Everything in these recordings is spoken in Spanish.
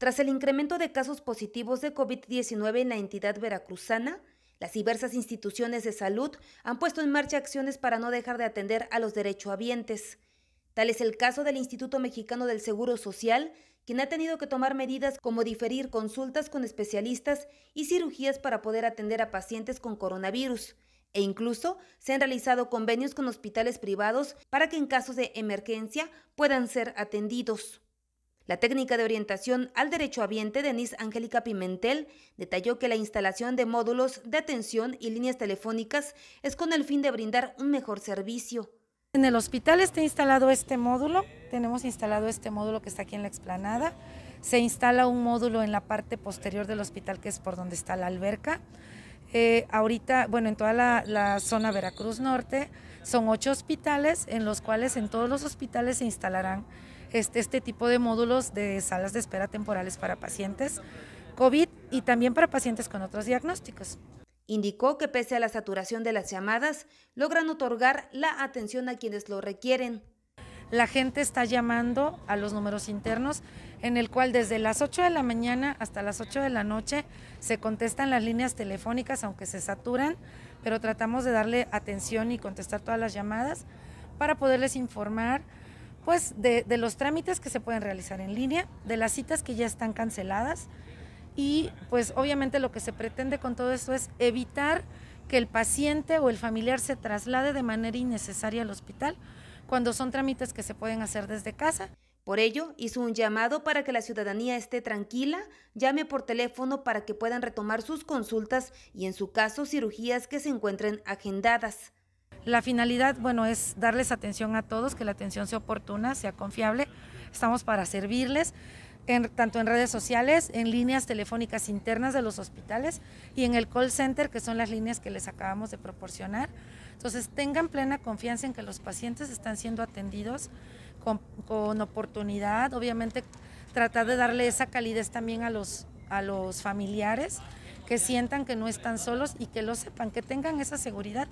Tras el incremento de casos positivos de COVID-19 en la entidad veracruzana, las diversas instituciones de salud han puesto en marcha acciones para no dejar de atender a los derechohabientes. Tal es el caso del Instituto Mexicano del Seguro Social, quien ha tenido que tomar medidas como diferir consultas con especialistas y cirugías para poder atender a pacientes con coronavirus, e incluso se han realizado convenios con hospitales privados para que en casos de emergencia puedan ser atendidos. La técnica de orientación al derecho derechohabiente Denise Angélica Pimentel detalló que la instalación de módulos de atención y líneas telefónicas es con el fin de brindar un mejor servicio. En el hospital está instalado este módulo, tenemos instalado este módulo que está aquí en la explanada, se instala un módulo en la parte posterior del hospital que es por donde está la alberca. Eh, ahorita, bueno, en toda la, zona Veracruz Norte son ocho hospitales en los cuales en todos los hospitales se instalarán este, este, tipo de módulos de salas de espera temporales para pacientes COVID y también para pacientes con otros diagnósticos. Indicó que pese a la saturación de las llamadas, logran otorgar la atención a quienes lo requieren. La gente está llamando a los números internos, en el cual desde las 8 de la mañana hasta las 8 de la noche se contestan las líneas telefónicas, aunque se saturan, pero tratamos de darle atención y contestar todas las llamadas para poderles informar pues de, los trámites que se pueden realizar en línea, de las citas que ya están canceladas y pues obviamente lo que se pretende con todo esto es evitar que el paciente o el familiar se traslade de manera innecesaria al hospital cuando son trámites que se pueden hacer desde casa. Por ello, hizo un llamado para que la ciudadanía esté tranquila, llame por teléfono para que puedan retomar sus consultas y en su caso cirugías que se encuentren agendadas. La finalidad, bueno, es darles atención a todos, que la atención sea oportuna, sea confiable. Estamos para servirles. En, tanto en redes sociales, en líneas telefónicas internas de los hospitales y en el call center, que son las líneas que les acabamos de proporcionar. Entonces, tengan plena confianza en que los pacientes están siendo atendidos con, oportunidad. Obviamente, tratar de darle esa calidez también a los, a los familiares, que sientan que no están solos y que lo sepan, que tengan esa seguridad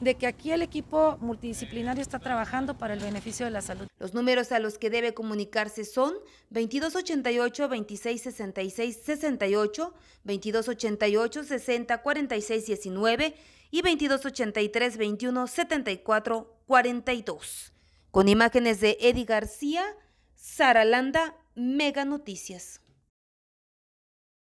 de que aquí el equipo multidisciplinario está trabajando para el beneficio de la salud. Los números a los que debe comunicarse son 2288 2666 68, 2288 60 19 y 2283 2174 42. Con imágenes de Eddie García, Sara Landa, Mega Noticias.